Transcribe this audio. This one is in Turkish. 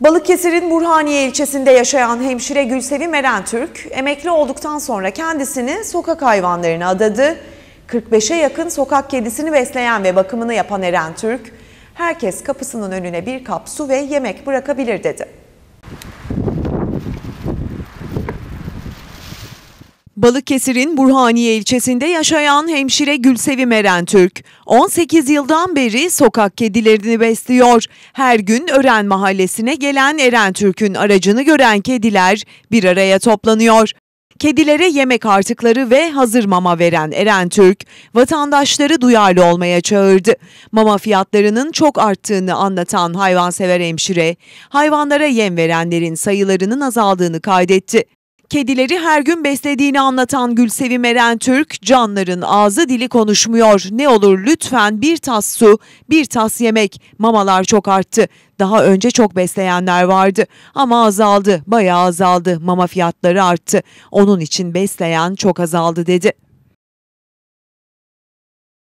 Balıkesir'in Burhaniye ilçesinde yaşayan hemşire Gülsevim Erentürk, emekli olduktan sonra kendisini sokak hayvanlarına adadı. 45'e yakın sokak kedisini besleyen ve bakımını yapan Erentürk, herkes kapısının önüne bir kap su ve yemek bırakabilir dedi. Balıkesir'in Burhaniye ilçesinde yaşayan hemşire Gülsevim Erentürk, 18 yıldan beri sokak kedilerini besliyor. Her gün Ören mahallesine gelen Erentürk'ün aracını gören kediler bir araya toplanıyor. Kedilere yemek artıkları ve hazır mama veren Eren Türk, vatandaşları duyarlı olmaya çağırdı. Mama fiyatlarının çok arttığını anlatan hayvansever hemşire, hayvanlara yem verenlerin sayılarının azaldığını kaydetti kedileri her gün beslediğini anlatan Gülsevim Eren Türk, canların ağzı dili konuşmuyor. Ne olur lütfen bir tas su, bir tas yemek. Mamalar çok arttı. Daha önce çok besleyenler vardı ama azaldı, bayağı azaldı. Mama fiyatları arttı. Onun için besleyen çok azaldı dedi.